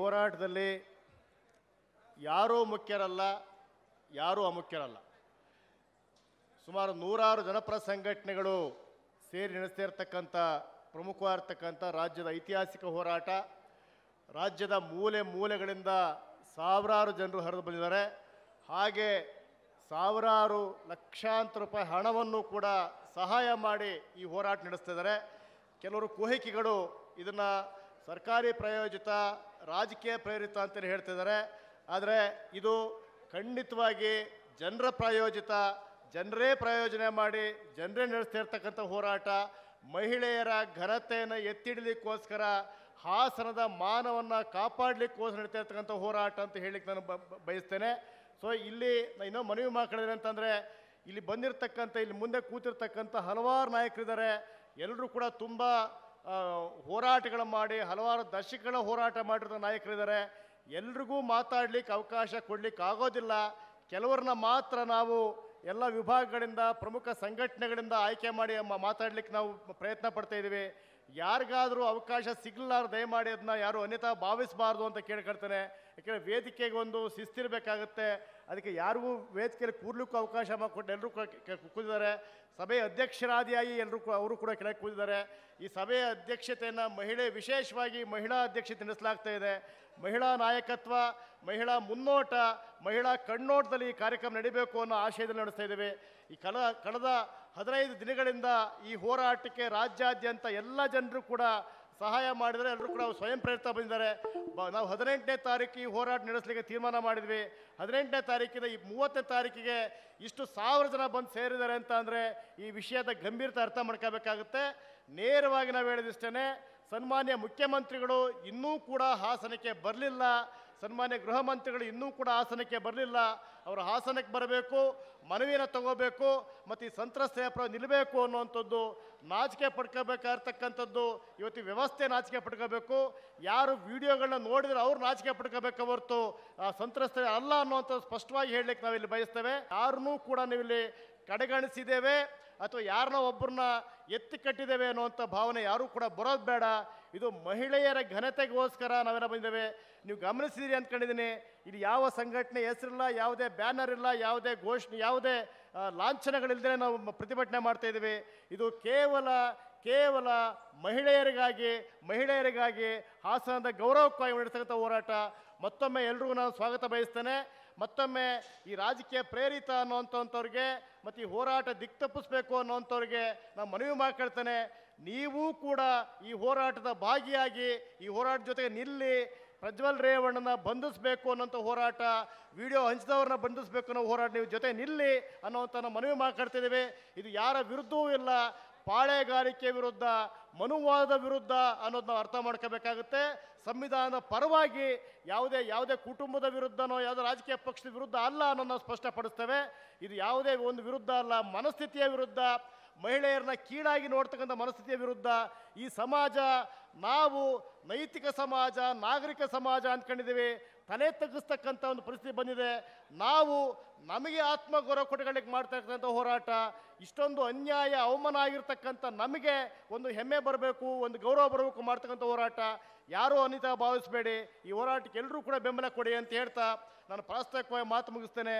ಹೋರಾಟದಲ್ಲಿ ಯಾರೂ ಮುಖ್ಯರಲ್ಲ ಯಾರೂ ಅಮುಖ್ಯರಲ್ಲ ಸುಮಾರು ನೂರಾರು ಜನಪರ ಸಂಘಟನೆಗಳು ಸೇರಿ ನಡೆಸ್ತಿರ್ತಕ್ಕಂಥ ಪ್ರಮುಖವಾಗಿರ್ತಕ್ಕಂಥ ರಾಜ್ಯದ ಐತಿಹಾಸಿಕ ಹೋರಾಟ ರಾಜ್ಯದ ಮೂಲೆ ಮೂಲೆಗಳಿಂದ ಸಾವಿರಾರು ಜನರು ಹರಿದು ಬಂದಿದ್ದಾರೆ ಹಾಗೆ ಸಾವಿರಾರು ಲಕ್ಷಾಂತರ ರೂಪಾಯಿ ಹಣವನ್ನು ಕೂಡ ಸಹಾಯ ಮಾಡಿ ಈ ಹೋರಾಟ ನಡೆಸ್ತಿದ್ದಾರೆ ಕೆಲವರು ಕುಹಿಕೆಗಳು ಇದನ್ನು ಸರ್ಕಾರಿ ಪ್ರಾಯೋಜಿತ ರಾಜಕೀಯ ಪ್ರೇರಿತ ಅಂತಲೇ ಹೇಳ್ತಿದ್ದಾರೆ ಆದರೆ ಇದು ಖಂಡಿತವಾಗಿ ಜನರ ಪ್ರಾಯೋಜಿತ ಜನರೇ ಪ್ರಾಯೋಜನೆ ಮಾಡಿ ಜನರೇ ನಡೆಸ್ತಿರ್ತಕ್ಕಂಥ ಹೋರಾಟ ಮಹಿಳೆಯರ ಘನತೆಯನ್ನು ಎತ್ತಿಡಲಿಕ್ಕೋಸ್ಕರ ಹಾಸನದ ಮಾನವನ್ನು ಕಾಪಾಡಲಿಕ್ಕೋಸ್ಕರ ನಡೀತಾ ಇರ್ತಕ್ಕಂಥ ಹೋರಾಟ ಅಂತ ಹೇಳಿಕ್ಕೆ ನಾನು ಬಯಸ್ತೇನೆ ಸೊ ಇಲ್ಲಿ ಇನ್ನೂ ಮನವಿ ಮಾಡ್ಕೊಳ್ಳೋದು ಅಂತಂದರೆ ಇಲ್ಲಿ ಬಂದಿರತಕ್ಕಂಥ ಇಲ್ಲಿ ಮುಂದೆ ಕೂತಿರ್ತಕ್ಕಂಥ ಹಲವಾರು ನಾಯಕರಿದ್ದಾರೆ ಎಲ್ಲರೂ ಕೂಡ ತುಂಬ ಹೋರಾಟಗಳು ಮಾಡಿ ಹಲವಾರು ದಶಕಗಳ ಹೋರಾಟ ಮಾಡಿರೋ ನಾಯಕರಿದ್ದಾರೆ ಎಲ್ರಿಗೂ ಮಾತಾಡ್ಲಿಕ್ಕೆ ಅವಕಾಶ ಕೊಡಲಿಕ್ಕೆ ಆಗೋದಿಲ್ಲ ಕೆಲವರನ್ನ ಮಾತ್ರ ನಾವು ಎಲ್ಲ ವಿಭಾಗಗಳಿಂದ ಪ್ರಮುಖ ಸಂಘಟನೆಗಳಿಂದ ಆಯ್ಕೆ ಮಾಡಿ ಮಾತಾಡಲಿಕ್ಕೆ ನಾವು ಪ್ರಯತ್ನ ಪಡ್ತಾ ಇದ್ದೀವಿ ಯಾರಿಗಾದರೂ ಅವಕಾಶ ಸಿಗಲಾರ ದಯಮಾಡಿ ಅದನ್ನ ಯಾರು ಅನ್ಯತಾ ಭಾವಿಸಬಾರ್ದು ಅಂತ ಕೇಳ್ಕೊಳ್ತಾನೆ ಯಾಕೆಂದರೆ ವೇದಿಕೆಗೆ ಒಂದು ಶಿಸ್ತಿರಬೇಕಾಗತ್ತೆ ಅದಕ್ಕೆ ಯಾರಿಗೂ ವೇದಿಕೆಯಲ್ಲಿ ಕೂರ್ಲಿಕ್ಕೂ ಅವಕಾಶ ಮಾಡಿಕೊಟ್ಟು ಎಲ್ಲರೂ ಕೂತಿದ್ದಾರೆ ಸಭೆಯ ಅಧ್ಯಕ್ಷರಾದಿಯಾಗಿ ಎಲ್ಲರೂ ಅವರು ಕೂಡ ಕೆಳಗೆ ಕೂತಿದ್ದಾರೆ ಈ ಸಭೆಯ ಅಧ್ಯಕ್ಷತೆಯನ್ನು ಮಹಿಳೆ ವಿಶೇಷವಾಗಿ ಮಹಿಳಾ ಅಧ್ಯಕ್ಷತೆ ನಡೆಸಲಾಗ್ತಾ ಇದೆ ಮಹಿಳಾ ನಾಯಕತ್ವ ಮಹಿಳಾ ಮುನ್ನೋಟ ಮಹಿಳಾ ಕಣ್ಣೋಟದಲ್ಲಿ ಈ ಕಾರ್ಯಕ್ರಮ ನಡೀಬೇಕು ಅನ್ನೋ ಆಶಯದಲ್ಲಿ ನಡೆಸ್ತಾ ಇದ್ದೇವೆ ಈ ಕಲ ಕಳೆದ ಹದಿನೈದು ದಿನಗಳಿಂದ ಈ ಹೋರಾಟಕ್ಕೆ ರಾಜ್ಯಾದ್ಯಂತ ಎಲ್ಲ ಜನರು ಕೂಡ ಸಹಾಯ ಮಾಡಿದರೆ ಎಲ್ಲರೂ ಕೂಡ ಸ್ವಯಂ ಪ್ರೇರಿತ ಬಂದಿದ್ದಾರೆ ನಾವು ಹದಿನೆಂಟನೇ ತಾರೀಕು ಈ ಹೋರಾಟ ನಡೆಸಲಿಕ್ಕೆ ತೀರ್ಮಾನ ಮಾಡಿದ್ವಿ ಹದಿನೆಂಟನೇ ತಾರೀಕಿನ ಈ ಮೂವತ್ತನೇ ತಾರೀಕಿಗೆ ಇಷ್ಟು ಸಾವಿರ ಜನ ಬಂದು ಸೇರಿದ್ದಾರೆ ಅಂತ ಅಂದರೆ ಈ ವಿಷಯದ ಗಂಭೀರತೆ ಅರ್ಥ ಮಾಡ್ಕೋಬೇಕಾಗುತ್ತೆ ನೇರವಾಗಿ ನಾವು ಹೇಳಿದಿಷ್ಟೇ ಸನ್ಮಾನ್ಯ ಮುಖ್ಯಮಂತ್ರಿಗಳು ಇನ್ನೂ ಕೂಡ ಹಾಸನಕ್ಕೆ ಬರಲಿಲ್ಲ ಸನ್ಮಾನ್ಯ ಗೃಹ ಮಂತ್ರಿಗಳು ಇನ್ನೂ ಕೂಡ ಹಾಸನಕ್ಕೆ ಬರಲಿಲ್ಲ ಅವರು ಹಾಸನಕ್ಕೆ ಬರಬೇಕು ಮನವಿಯನ್ನು ತಗೋಬೇಕು ಮತ್ತು ಈ ಸಂತ್ರಸ್ತೆಯ ಪ್ರ ನಿಲ್ಲಬೇಕು ಅನ್ನುವಂಥದ್ದು ನಾಚಿಕೆ ಪಡ್ಕೋಬೇಕಾಗಿರ್ತಕ್ಕಂಥದ್ದು ಇವತ್ತು ವ್ಯವಸ್ಥೆ ನಾಚಿಕೆ ಪಡ್ಕೋಬೇಕು ಯಾರು ವಿಡಿಯೋಗಳನ್ನ ನೋಡಿದ್ರೆ ಅವ್ರು ನಾಚಿಕೆ ಪಡ್ಕೋಬೇಕು ಹೊರತು ಸಂತ್ರಸ್ತೆ ಅಲ್ಲ ಅನ್ನುವಂಥದ್ದು ಸ್ಪಷ್ಟವಾಗಿ ಹೇಳಲಿಕ್ಕೆ ನಾವಿಲ್ಲಿ ಬಯಸ್ತೇವೆ ಯಾರನ್ನೂ ಕೂಡ ನೀವಿಲ್ಲಿ ಕಡೆಗಣಿಸಿದ್ದೇವೆ ಅಥವಾ ಯಾರನ್ನ ಒಬ್ಬರನ್ನ ಎತ್ತಿ ಕಟ್ಟಿದ್ದೇವೆ ಅನ್ನುವಂಥ ಭಾವನೆ ಯಾರೂ ಕೂಡ ಬರೋದು ಬೇಡ ಇದು ಮಹಿಳೆಯರ ಘನತೆಗೋಸ್ಕರ ನಾವೆಲ್ಲ ಬಂದಿದ್ದೇವೆ ನೀವು ಗಮನಿಸಿದಿರಿ ಅಂದ್ಕೊಂಡಿದ್ದೀನಿ ಇಲ್ಲಿ ಯಾವ ಸಂಘಟನೆ ಹೆಸರಿಲ್ಲ ಯಾವುದೇ ಬ್ಯಾನರ್ ಇಲ್ಲ ಯಾವುದೇ ಘೋಷಣೆ ಯಾವುದೇ ಲಾಂಛನಗಳಿಲ್ಲದೆ ನಾವು ಪ್ರತಿಭಟನೆ ಮಾಡ್ತಾ ಇದ್ದೀವಿ ಇದು ಕೇವಲ ಕೇವಲ ಮಹಿಳೆಯರಿಗಾಗಿ ಮಹಿಳೆಯರಿಗಾಗಿ ಹಾಸನದ ಗೌರವಕ್ಕಾಗಿ ನಡೆಸ್ತಕ್ಕಂಥ ಹೋರಾಟ ಮತ್ತೊಮ್ಮೆ ಎಲ್ರಿಗೂ ನಾನು ಸ್ವಾಗತ ಬಯಸ್ತೇನೆ ಮತ್ತೊಮ್ಮೆ ಈ ರಾಜಕೀಯ ಪ್ರೇರಿತ ಅನ್ನೋಂಥವ್ರಿಗೆ ಮತ್ತು ಈ ಹೋರಾಟ ತಪ್ಪಿಸ್ಬೇಕು ಅನ್ನೋವಂಥವ್ರಿಗೆ ನಾನು ಮನವಿ ಮಾಡ್ಕೊಳ್ತೇನೆ ನೀವು ಕೂಡ ಈ ಹೋರಾಟದ ಭಾಗಿಯಾಗಿ ಈ ಹೋರಾಟ ಜೊತೆಗೆ ನಿಲ್ಲಿ ಪ್ರಜ್ವಲ್ ರೇವಣ್ಣನ ಬಂಧಿಸಬೇಕು ಅನ್ನೋಂಥ ಹೋರಾಟ ವಿಡಿಯೋ ಹಂಚಿದವ್ರನ್ನ ಬಂಧಿಸಬೇಕು ಅನ್ನೋ ಹೋರಾಟ ನೀವು ಜೊತೆ ನಿಲ್ಲಿ ಅನ್ನೋವಂಥ ಮನವಿ ಮಾತಾಡ್ತಿದ್ದೀವಿ ಇದು ಯಾರ ವಿರುದ್ಧವೂ ಇಲ್ಲ ಪಾಳೆಗಾರಿಕೆ ವಿರುದ್ಧ ಮನುವಾದದ ವಿರುದ್ಧ ಅನ್ನೋದನ್ನ ಅರ್ಥ ಮಾಡ್ಕೋಬೇಕಾಗುತ್ತೆ ಸಂವಿಧಾನದ ಪರವಾಗಿ ಯಾವುದೇ ಯಾವುದೇ ಕುಟುಂಬದ ವಿರುದ್ಧನೋ ಯಾವುದೇ ರಾಜಕೀಯ ಪಕ್ಷದ ವಿರುದ್ಧ ಅಲ್ಲ ಅನ್ನೋದನ್ನ ಸ್ಪಷ್ಟಪಡಿಸ್ತೇವೆ ಇದು ಯಾವುದೇ ಒಂದು ವಿರುದ್ಧ ಅಲ್ಲ ಮನಸ್ಥಿತಿಯ ವಿರುದ್ಧ ಮಹಿಳೆಯರನ್ನ ಕೀಳಾಗಿ ನೋಡ್ತಕ್ಕಂಥ ಮನಸ್ಥಿತಿಯ ವಿರುದ್ಧ ಈ ಸಮಾಜ ನಾವು ನೈತಿಕ ಸಮಾಜ ನಾಗರಿಕ ಸಮಾಜ ಅಂದ್ಕೊಂಡಿದ್ದೀವಿ ತಲೆ ತಗ್ಗಿಸ್ತಕ್ಕಂಥ ಒಂದು ಪರಿಸ್ಥಿತಿ ಬಂದಿದೆ ನಾವು ನಮಗೆ ಆತ್ಮ ಗೌರವ ಕೊಟ್ಟಗಳಿಗೆ ಮಾಡ್ತಕ್ಕಂಥ ಹೋರಾಟ ಇಷ್ಟೊಂದು ಅನ್ಯಾಯ ಅವಮಾನ ಆಗಿರ್ತಕ್ಕಂಥ ನಮಗೆ ಒಂದು ಹೆಮ್ಮೆ ಬರಬೇಕು ಒಂದು ಗೌರವ ಬರಬೇಕು ಮಾಡ್ತಕ್ಕಂಥ ಹೋರಾಟ ಯಾರೂ ಅನಿತಾ ಭಾವಿಸಬೇಡಿ ಈ ಹೋರಾಟಕ್ಕೆ ಎಲ್ಲರೂ ಕೂಡ ಬೆಂಬಲ ಕೊಡಿ ಅಂತ ಹೇಳ್ತಾ ನಾನು ಪ್ರಾಸ್ತಾವಿಕವಾಗಿ ಮಾತು ಮುಗಿಸ್ತೇನೆ